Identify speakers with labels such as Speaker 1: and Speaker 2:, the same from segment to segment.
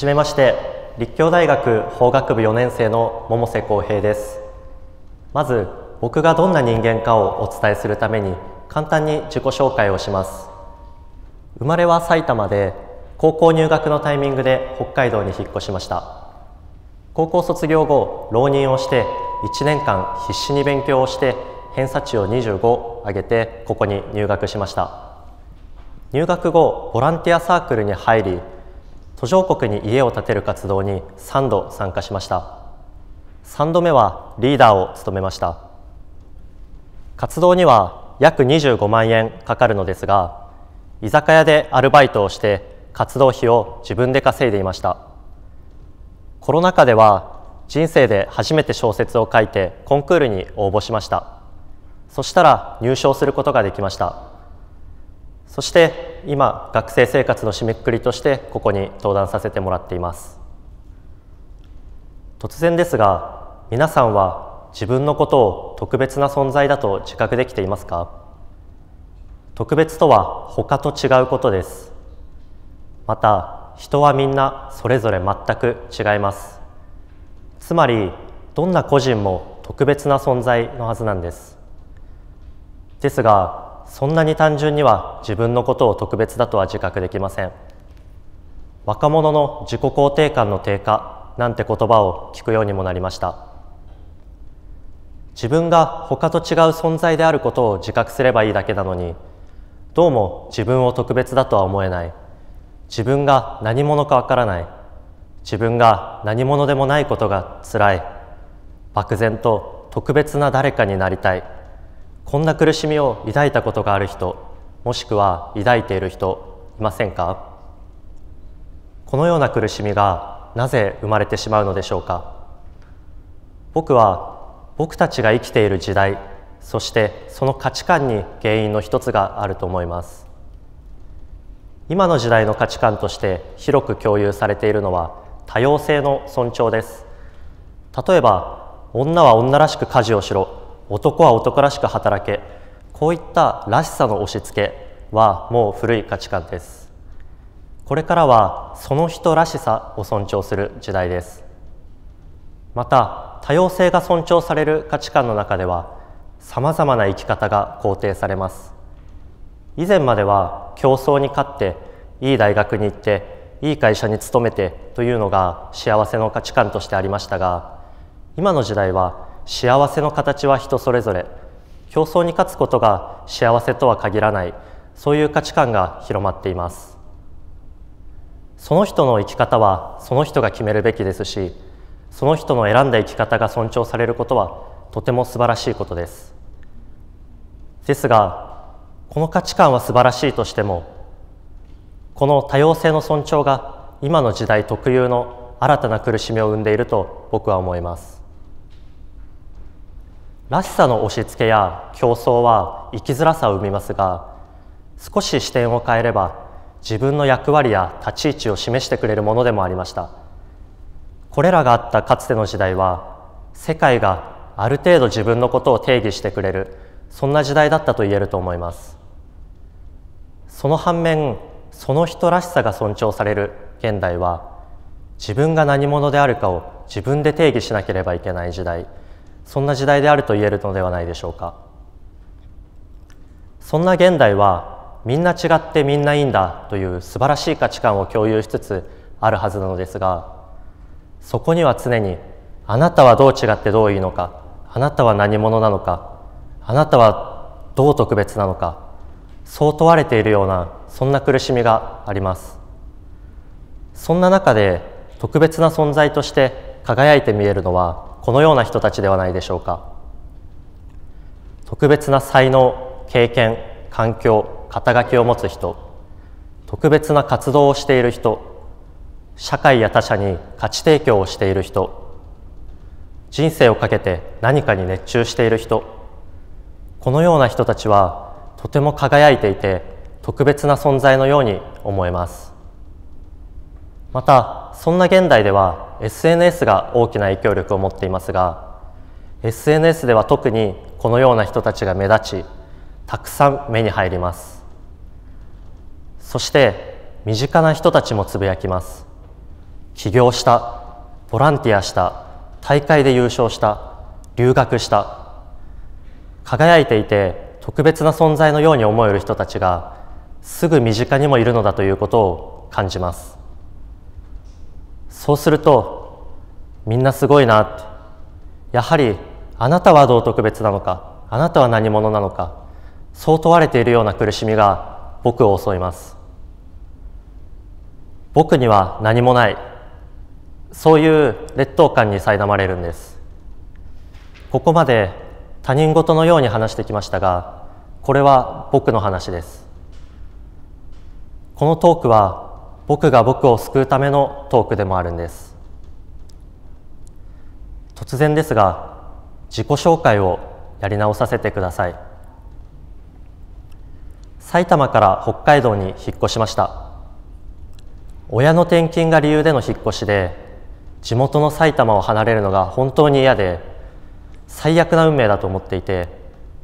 Speaker 1: じめまして立教大学法学部4年生の百瀬康平ですまず僕がどんな人間かをお伝えするために簡単に自己紹介をします生まれは埼玉で高校入学のタイミングで北海道に引っ越しました高校卒業後浪人をして1年間必死に勉強をして偏差値を25上げてここに入学しました入学後ボランティアサークルに入り途上国に家を建てる活動に3度参加しました3度目はリーダーを務めました活動には約25万円かかるのですが居酒屋でアルバイトをして活動費を自分で稼いでいましたコロナ禍では人生で初めて小説を書いてコンクールに応募しましたそしたら入賞することができましたそして今学生生活の締めくくりとしてここに登壇させてもらっています突然ですが皆さんは自分のことを特別な存在だと自覚できていますか特別とは他と違うことですまた人はみんなそれぞれ全く違いますつまりどんな個人も特別な存在のはずなんですですがそんなに単純には自分のことを特別だとは自覚できません若者の自己肯定感の低下なんて言葉を聞くようにもなりました自分が他と違う存在であることを自覚すればいいだけなのにどうも自分を特別だとは思えない自分が何者かわからない自分が何者でもないことがつらい漠然と特別な誰かになりたいこんな苦しみを抱いたことがある人もしくは抱いている人いませんかこのような苦しみがなぜ生まれてしまうのでしょうか僕は僕たちが生きている時代そしてその価値観に原因の一つがあると思います今の時代の価値観として広く共有されているのは多様性の尊重です例えば女は女らしく家事をしろ男は男らしく働けこういったらしさの押し付けはもう古い価値観ですこれからはその人らしさを尊重する時代ですまた多様性が尊重される価値観の中ではさまざまな生き方が肯定されます以前までは競争に勝っていい大学に行っていい会社に勤めてというのが幸せの価値観としてありましたが今の時代は幸せの形は人それぞれ競争に勝つことが幸せとは限らないそういう価値観が広まっていますその人の生き方はその人が決めるべきですしその人の選んだ生き方が尊重されることはとても素晴らしいことですですがこの価値観は素晴らしいとしてもこの多様性の尊重が今の時代特有の新たな苦しみを生んでいると僕は思いますらしさの押し付けや競争は生きづらさを生みますが少し視点を変えれば自分の役割や立ち位置を示してくれるものでもありましたこれらがあったかつての時代は世界がある程度自分のことを定義してくれるそんな時代だったと言えると思いますその反面その人らしさが尊重される現代は自分が何者であるかを自分で定義しなければいけない時代そんな時代であると言えるのではないでしょうかそんな現代はみんな違ってみんないいんだという素晴らしい価値観を共有しつつあるはずなのですがそこには常にあなたはどう違ってどういいのかあなたは何者なのかあなたはどう特別なのかそう問われているようなそんな苦しみがありますそんな中で特別な存在として輝いて見えるのはこのような人たちではないでしょうか特別な才能経験環境肩書きを持つ人特別な活動をしている人社会や他者に価値提供をしている人人生をかけて何かに熱中している人このような人たちはとても輝いていて特別な存在のように思えますまたそんな現代では SNS が大きな影響力を持っていますが SNS では特にこのような人たちが目立ちたくさん目に入りますそして身近な人たちもつぶやきます起業したボランティアした大会で優勝した留学した輝いていて特別な存在のように思える人たちがすぐ身近にもいるのだということを感じますそうするとみんなすごいなってやはりあなたはどう特別なのかあなたは何者なのかそう問われているような苦しみが僕を襲います僕には何もないそういう劣等感に苛まれるんですここまで他人事のように話してきましたがこれは僕の話ですこのトークは僕が僕を救うためのトークでもあるんです突然ですが自己紹介をやり直させてください埼玉から北海道に引っ越しました親の転勤が理由での引っ越しで地元の埼玉を離れるのが本当に嫌で最悪な運命だと思っていて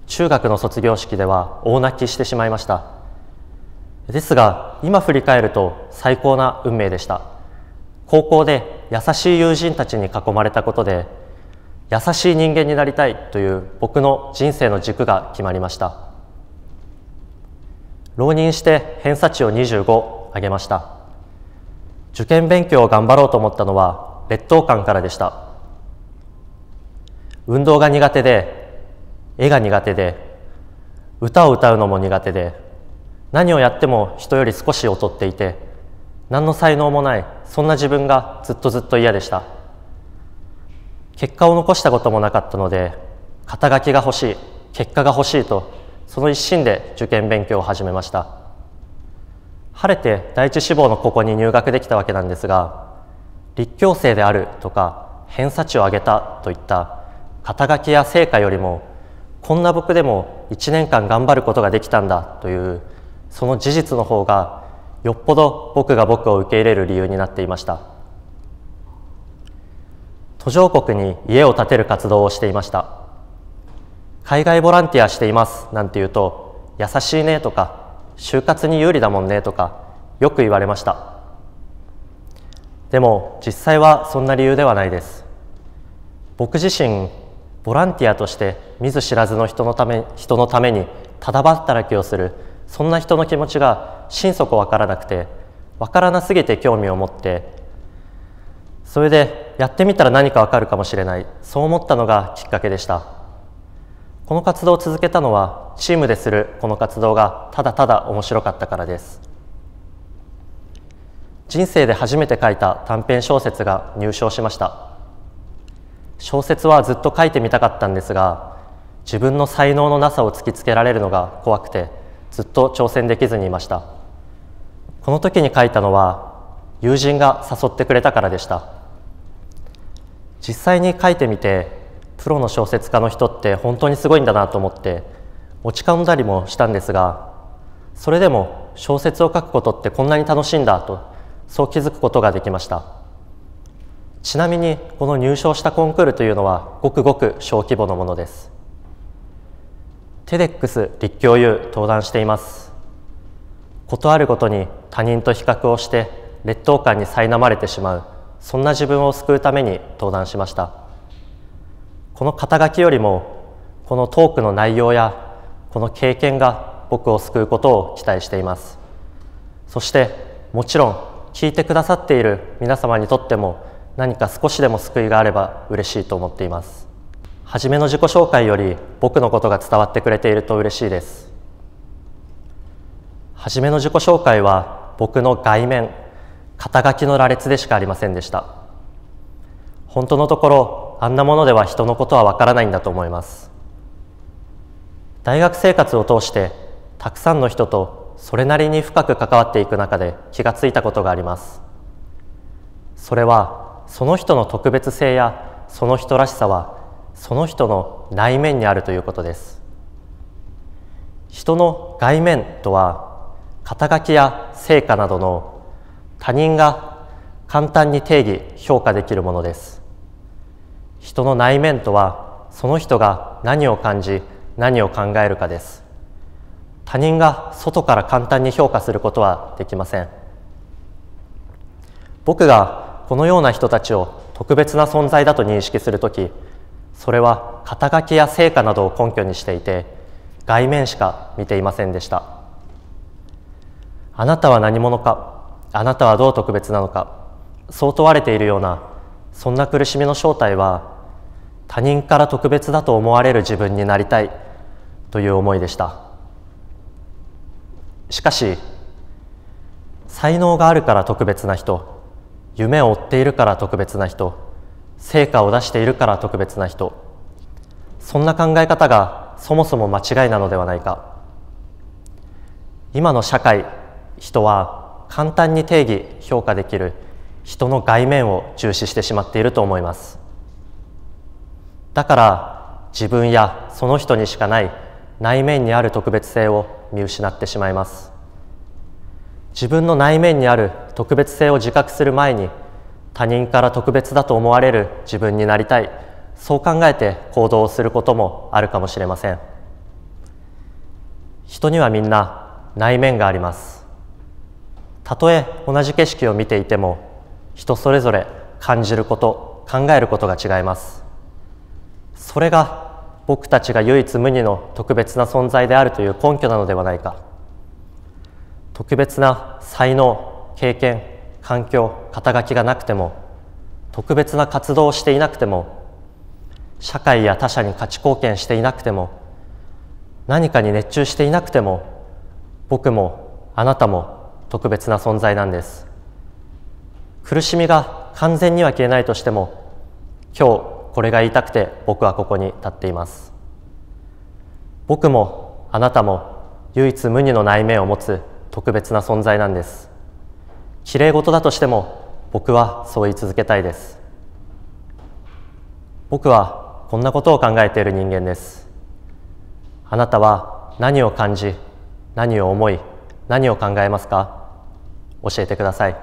Speaker 1: 中学の卒業式では大泣きしてしまいましたですが今振り返ると最高な運命でした高校で優しい友人たちに囲まれたことで優しい人間になりたいという僕の人生の軸が決まりました浪人して偏差値を25上げました受験勉強を頑張ろうと思ったのは劣等感からでした運動が苦手で絵が苦手で歌を歌うのも苦手で何をやっても人より少し劣っていて何の才能もないそんな自分がずっとずっと嫌でした結果を残したこともなかったので肩書きが欲しい結果が欲しいとその一心で受験勉強を始めました晴れて第一志望のここに入学できたわけなんですが立教生であるとか偏差値を上げたといった肩書きや成果よりもこんな僕でも1年間頑張ることができたんだというその事実の方がよっぽど僕が僕を受け入れる理由になっていました途上国に家を建てる活動をしていました海外ボランティアしていますなんて言うと優しいねとか就活に有利だもんねとかよく言われましたでも実際はそんな理由ではないです僕自身ボランティアとして見ず知らずの人のため人のためにただ働きをするそんな人の気持ちが心底わからなくてわからなすぎて興味を持ってそれでやってみたら何かわかるかもしれないそう思ったのがきっかけでしたこの活動を続けたのはチームでするこの活動がただただ面白かったからです人生で初めて書いた短編小説が入賞しました小説はずっと書いてみたかったんですが自分の才能のなさを突きつけられるのが怖くてずっと挑戦できずにいましたこの時に書いたのは友人が誘ってくれたからでした実際に書いてみてプロの小説家の人って本当にすごいんだなと思って落ち込んだりもしたんですがそれでも小説を書くことってこんなに楽しいんだとそう気づくことができましたちなみにこの入賞したコンクールというのはごくごく小規模のものですテデックス立教優登壇していますことあるごとに他人と比較をして劣等感に苛まれてしまうそんな自分を救うために登壇しましたこの肩書きよりもこのトークの内容やこの経験が僕を救うことを期待していますそしてもちろん聞いてくださっている皆様にとっても何か少しでも救いがあれば嬉しいと思っています初めの自己紹介より僕のことが伝わってくれていると嬉しいです初めの自己紹介は僕の外面肩書きの羅列でしかありませんでした本当のところあんなものでは人のことはわからないんだと思います大学生活を通してたくさんの人とそれなりに深く関わっていく中で気がついたことがありますそれはその人の特別性やその人らしさはその人の内面にあるということです人の外面とは肩書きや成果などの他人が簡単に定義評価できるものです人の内面とはその人が何を感じ何を考えるかです他人が外から簡単に評価することはできません僕がこのような人たちを特別な存在だと認識するときそれは肩書きや成果などを根拠にしていて外面しか見ていませんでしたあなたは何者かあなたはどう特別なのかそう問われているようなそんな苦しみの正体は他人から特別だと思われる自分になりたいという思いでしたしかし才能があるから特別な人夢を追っているから特別な人成果を出しているから特別な人そんな考え方がそもそも間違いなのではないか今の社会人は簡単に定義評価できる人の外面を重視してしまっていると思いますだから自分やその人にしかない内面にある特別性を見失ってしまいます自分の内面にある特別性を自覚する前に他人から特別だと思われる自分になりたいそう考えて行動をすることもあるかもしれません人にはみんな内面がありますたとえ同じ景色を見ていても人それぞれ感じること考えることが違いますそれが僕たちが唯一無二の特別な存在であるという根拠なのではないか特別な才能経験環境肩書きがなくても特別な活動をしていなくても社会や他者に価値貢献していなくても何かに熱中していなくても僕もあなたも特別な存在なんです苦しみが完全には消えないとしても今日これが言いたくて僕はここに立っています僕もあなたも唯一無二の内面を持つ特別な存在なんですきれい事だとしても僕はそう言い続けたいです僕はこんなことを考えている人間ですあなたは何を感じ何を思い何を考えますか教えてください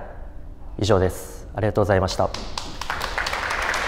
Speaker 1: 以上ですありがとうございました